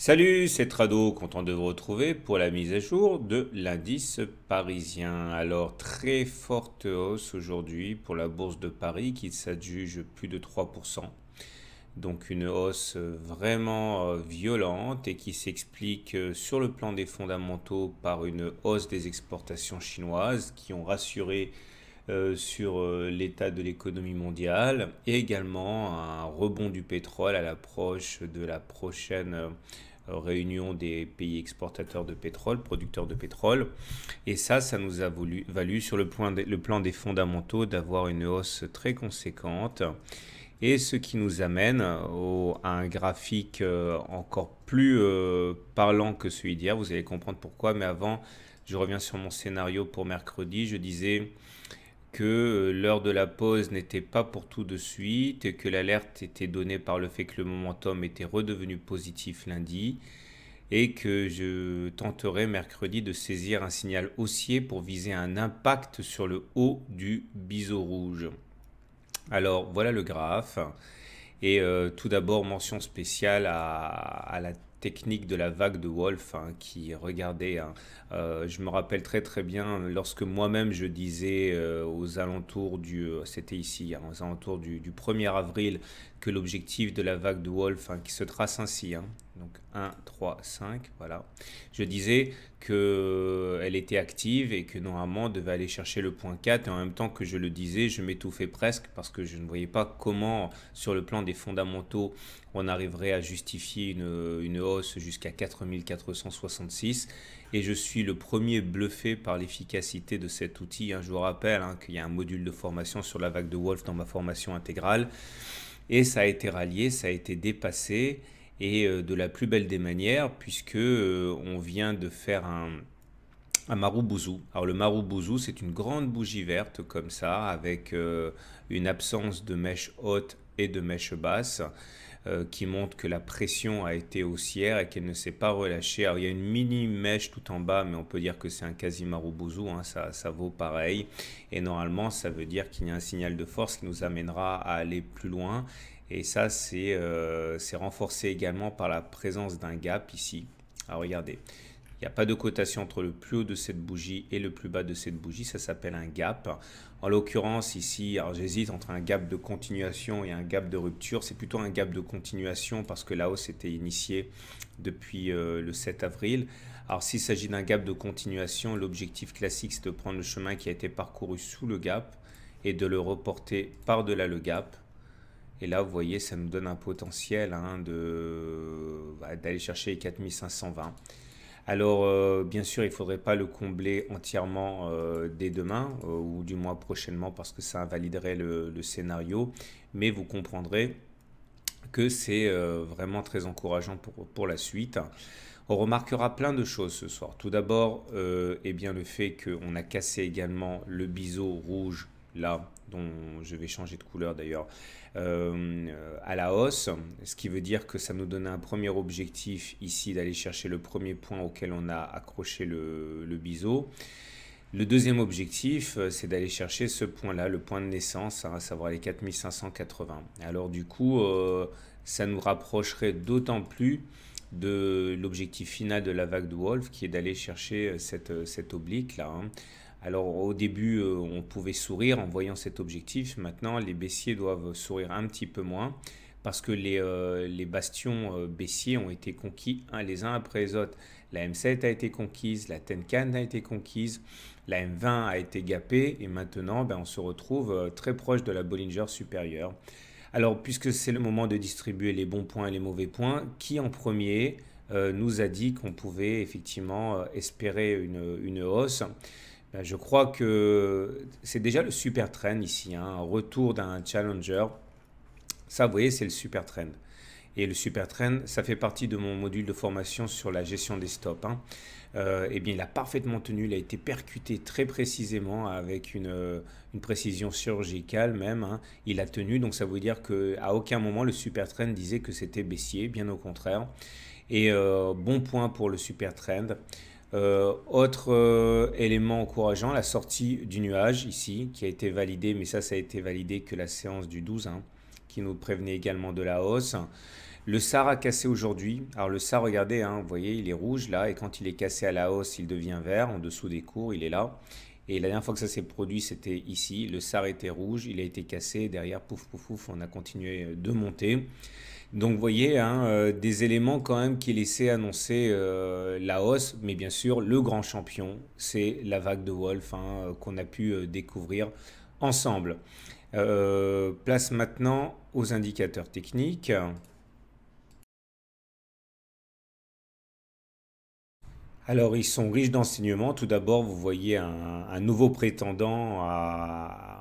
Salut, c'est Trado, content de vous retrouver pour la mise à jour de l'indice parisien. Alors, très forte hausse aujourd'hui pour la bourse de Paris qui s'adjuge plus de 3%. Donc une hausse vraiment euh, violente et qui s'explique euh, sur le plan des fondamentaux par une hausse des exportations chinoises qui ont rassuré euh, sur euh, l'état de l'économie mondiale et également un rebond du pétrole à l'approche de la prochaine euh, réunion des pays exportateurs de pétrole, producteurs de pétrole. Et ça, ça nous a valu sur le plan, des fondamentaux d'avoir une hausse très conséquente. Et ce qui nous amène à un graphique encore plus parlant que celui d'hier. Vous allez comprendre pourquoi. Mais avant, je reviens sur mon scénario pour mercredi. Je disais que euh, l'heure de la pause n'était pas pour tout de suite et que l'alerte était donnée par le fait que le momentum était redevenu positif lundi et que je tenterai mercredi de saisir un signal haussier pour viser un impact sur le haut du biseau rouge. Alors voilà le graphe. Et euh, tout d'abord, mention spéciale à, à la technique de la vague de Wolf hein, qui regardait. Hein. Euh, je me rappelle très très bien lorsque moi-même je disais euh, aux alentours du, euh, c'était ici, hein, aux alentours du, du 1er avril que l'objectif de la vague de Wolf hein, qui se trace ainsi. Hein. Donc 1, 3, 5, voilà. Je disais qu'elle euh, était active et que normalement devait aller chercher le point 4 et en même temps que je le disais, je m'étouffais presque parce que je ne voyais pas comment sur le plan des fondamentaux on arriverait à justifier une, hausse jusqu'à 4466 et je suis le premier bluffé par l'efficacité de cet outil. Hein. Je vous rappelle qu'il y a un module de formation sur la vague de Wolf dans ma formation intégrale. Et ça a été rallié, ça a été dépassé, et euh, de la plus belle des manières, puisque euh, on vient de faire un, maroubouzou. Alors le maroubouzou, c'est une grande bougie verte comme ça, avec euh, une absence de mèche haute et de mèche basse. Euh, qui montre que la pression a été haussière et qu'elle ne s'est pas relâchée. Alors il y a une mini mèche tout en bas, mais on peut dire que c'est un quasi bouzou hein, ça, ça vaut pareil. Et normalement, ça veut dire qu'il y a un signal de force qui nous amènera à aller plus loin. Et ça, c'est euh, renforcé également par la présence d'un gap ici. Alors regardez, il n'y a pas de cotation entre le plus haut de cette bougie et le plus bas de cette bougie. Ça s'appelle un gap. En l'occurrence, ici, j'hésite entre un gap de continuation et un gap de rupture. C'est plutôt un gap de continuation parce que la hausse était initiée depuis euh, le 7 avril. Alors s'il s'agit d'un gap de continuation, l'objectif classique c'est de prendre le chemin qui a été parcouru sous le gap et de le reporter par-delà le gap. Et là, vous voyez, ça nous donne un potentiel hein, bah, d'aller chercher les 4520. Alors, euh, bien sûr, il ne faudrait pas le combler entièrement euh, dès demain, euh, ou du mois prochainement, parce que ça invaliderait le, scénario, mais vous comprendrez que c'est vraiment très encourageant pour, pour, la suite. On remarquera plein de choses ce soir. Tout d'abord, eh bien, le fait qu'on a cassé également le biseau rouge là, dont je vais changer de couleur d'ailleurs, euh, à la hausse, ce qui veut dire que ça nous donne un premier objectif ici d'aller chercher le premier point auquel on a accroché le, biseau. Le deuxième objectif, euh, c'est d'aller chercher ce point-là, le point de naissance, hein, à savoir les 4580. Alors du coup, euh, ça nous rapprocherait d'autant plus de l'objectif final de la vague de Wolf, qui est d'aller chercher cette, oblique-là. Hein. Alors au début, euh, on pouvait sourire en voyant cet objectif. Maintenant, les baissiers doivent sourire un petit peu moins parce que les, euh, bastions euh, baissiers ont été conquis les uns après les autres. La M7 a été conquise, la Tenkan a été conquise, la M20 a été gapée et maintenant ben, on se retrouve très proche de la Bollinger supérieure. Alors puisque c'est le moment de distribuer les bons points et les mauvais points, qui en premier nous a dit qu'on pouvait effectivement espérer une hausse ben, je crois que c'est déjà le super trend ici, hein, un retour d'un challenger. Ça, vous voyez, c'est le super trend. Et le super trend, ça fait partie de mon module de formation sur la gestion des stops. Hein. Euh, eh bien, il a parfaitement tenu, il a été percuté très précisément avec une, euh, précision chirurgicale même. Hein. Il a tenu, donc ça veut dire qu'à aucun moment le super trend disait que c'était baissier, bien au contraire. Et euh, bon point pour le super trend. Euh, autre euh, élément encourageant, la sortie du nuage ici, qui a été validée, mais ça, ça a été validé que la séance du 12, hein, qui nous prévenait également de la hausse. Le SAR a cassé aujourd'hui. Alors le SAR, regardez, hein, vous voyez, il est rouge là, et quand il est cassé à la hausse, il devient vert, en dessous des cours, il est là. Et la dernière fois que ça s'est produit, c'était ici. Le SAR était rouge, il a été cassé. Derrière, pouf, pouf, pouf, on a continué de monter. Donc vous voyez, hein, euh, des éléments quand même qui laissaient annoncer euh, la hausse, mais bien sûr, le grand champion, c'est la vague de Wolf hein, euh, qu'on a pu découvrir ensemble. place maintenant aux indicateurs techniques. Alors, ils sont riches d'enseignements. Tout d'abord, vous voyez un nouveau prétendant à,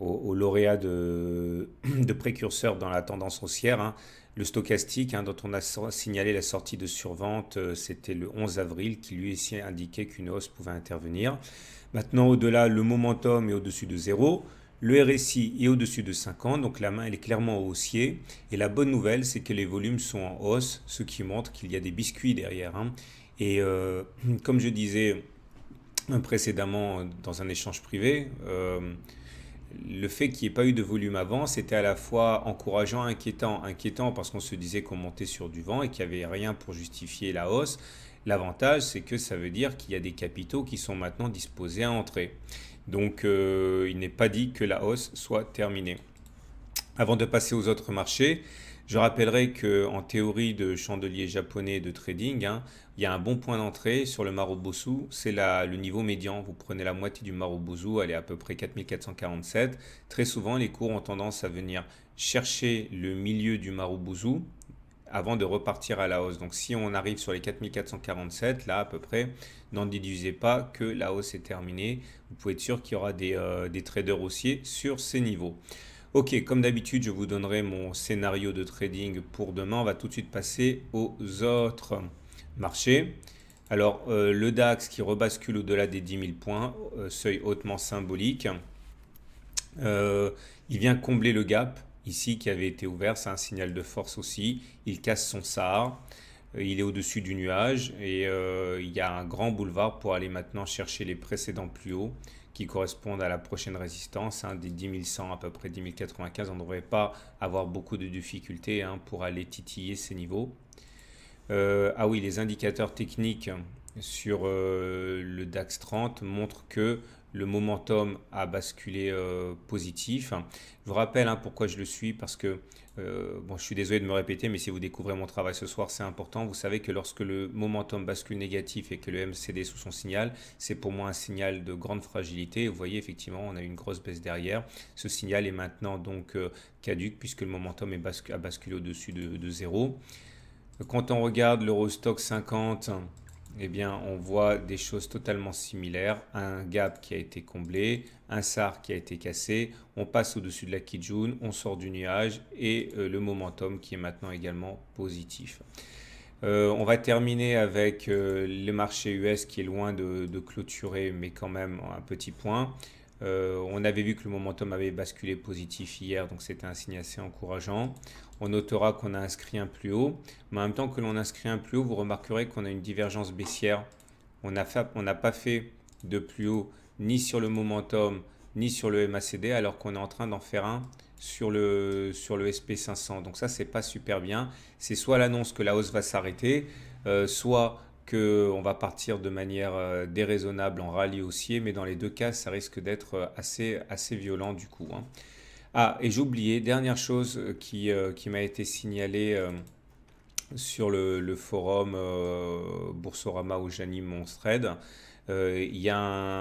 au de, de, précurseurs dans la tendance haussière. Hein. Le stochastique, hein, dont on a signalé la sortie de survente, euh, c'était le 11 avril, qui lui aussi indiquait qu'une hausse pouvait intervenir. Maintenant, au-delà, le momentum est au-dessus de zéro. Le RSI est au-dessus de 50, donc la main elle est clairement haussier. Et la bonne nouvelle, c'est que les volumes sont en hausse, ce qui montre qu'il y a des biscuits derrière. Hein. Et euh, comme je disais précédemment dans un échange privé, euh, le fait qu'il n'y ait pas eu de volume avant, c'était à la fois encourageant, inquiétant. Inquiétant parce qu'on se disait qu'on montait sur du vent et qu'il n'y avait rien pour justifier la hausse. L'avantage, c'est que ça veut dire qu'il y a des capitaux qui sont maintenant disposés à entrer. Donc, euh, il n'est pas dit que la hausse soit terminée. Avant de passer aux autres marchés, je rappellerai qu'en théorie de chandelier japonais de trading, hein, il y a un bon point d'entrée sur le Marobosu, c'est le niveau médian. Vous prenez la moitié du Marobosu, elle est à peu près 4447. Très souvent, les cours ont tendance à venir chercher le milieu du Marobosu avant de repartir à la hausse. Donc si on arrive sur les 4447, là à peu près, n'en déduisez pas que la hausse est terminée. Vous pouvez être sûr qu'il y aura des euh, traders haussiers sur ces niveaux. Ok, comme d'habitude, je vous donnerai mon scénario de trading pour demain. On va tout de suite passer aux autres marchés. Alors, euh, le DAX qui rebascule au-delà des 10 000 points, euh, seuil hautement symbolique. Euh, il vient combler le gap ici qui avait été ouvert, c'est un signal de force aussi. Il casse son SAR, il est au-dessus du nuage et il y a un grand boulevard pour aller maintenant chercher les précédents plus hauts qui correspondent à la prochaine résistance, hein, des 10 à peu près 10 095. On ne devrait pas avoir beaucoup de difficultés hein, pour aller titiller ces niveaux. Euh, ah oui, les indicateurs techniques sur euh, le DAX 30 montrent que le momentum a basculé euh, positif. Je vous rappelle hein, pourquoi je le suis, parce que, euh, bon, je suis désolé de me répéter, mais si vous découvrez mon travail ce soir, c'est important. Vous savez que lorsque le momentum bascule négatif et que le MCD sous son signal, c'est pour moi un signal de grande fragilité. Vous voyez, effectivement, on a une grosse baisse derrière. Ce signal est maintenant donc euh, caduque, puisque le momentum est a basculé au-dessus de, de zéro. Quand on regarde l'Eurostock 50, eh bien, on voit des choses totalement similaires. Un gap qui a été comblé, un SAR qui a été cassé, on passe au-dessus de la Kijun, on sort du nuage et euh, le momentum qui est maintenant également positif. Euh, on va terminer avec euh, le marché US qui est loin de, clôturer, mais quand même un petit point. on avait vu que le momentum avait basculé positif hier, donc c'était un signe assez encourageant on notera qu'on a inscrit un plus haut. Mais en même temps que l'on inscrit un plus haut, vous remarquerez qu'on a une divergence baissière. On n'a pas fait de plus haut ni sur le momentum, ni sur le MACD, alors qu'on est en train d'en faire un sur le, SP500. Donc ça, c'est pas super bien. C'est soit l'annonce que la hausse va s'arrêter, euh, soit soit qu'on va partir de manière euh, déraisonnable en rallye haussier, mais dans les deux cas, ça risque d'être euh, assez, violent du coup. Hein. Ah, et oublié, dernière chose euh, qui, euh, qui m'a été signalée euh, sur le, le forum Boursorama où j'anime mon thread. Il y, y, a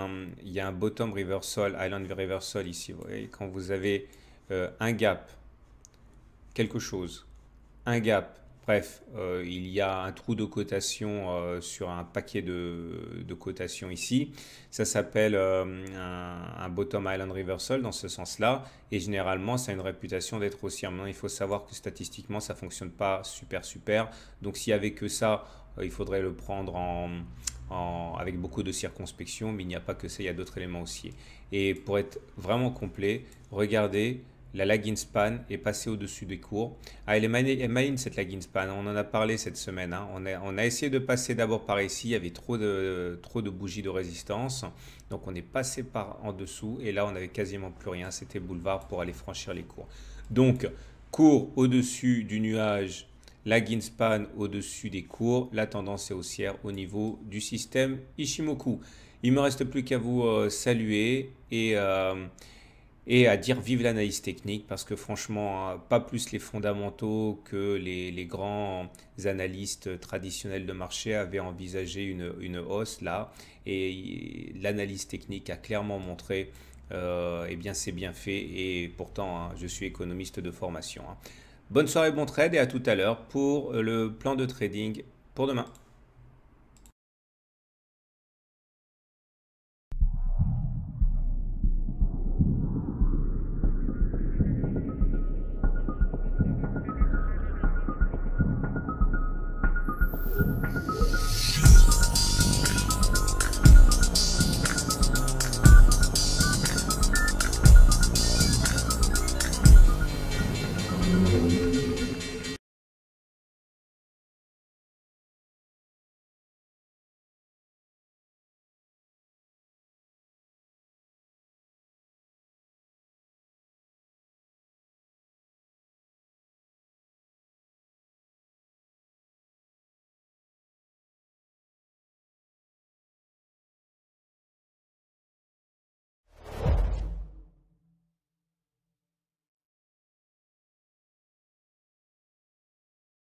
un bottom reversal, island reversal ici. quand vous avez un gap, quelque chose, un gap, Bref, euh, il y a un trou de cotation euh, sur un paquet de, cotations ici. Ça s'appelle euh, un, bottom island reversal dans ce sens-là. Et généralement, ça a une réputation d'être haussière. Maintenant, il faut savoir que statistiquement, ça ne fonctionne pas super, super. Donc, s'il n'y avait que ça, il faudrait le prendre avec beaucoup de circonspection. Mais il n'y a pas que ça, il y a d'autres éléments aussi. Et pour être vraiment complet, regardez la lagging span est passée au-dessus des cours. Ah, elle est maligne cette lagging span, hein. on en a parlé cette semaine. Hein. On, a, on, a, essayé de passer d'abord par ici, il y avait trop de, trop de bougies de résistance. Donc on est passé par en dessous et là on n'avait quasiment plus rien, c'était boulevard pour aller franchir les cours. Donc cours au-dessus du nuage, lagging span au-dessus des cours, la tendance est haussière au niveau du système Ishimoku. Il me reste plus qu'à vous euh, saluer et... Euh, et à dire vive l'analyse technique parce que franchement, hein, pas plus les fondamentaux que les, grands analystes traditionnels de marché avaient envisagé une, hausse là et l'analyse technique a clairement montré et euh, eh bien c'est bien fait et pourtant hein, je suis économiste de formation. Hein. Bonne soirée, bon trade et à tout à l'heure pour le plan de trading pour demain. you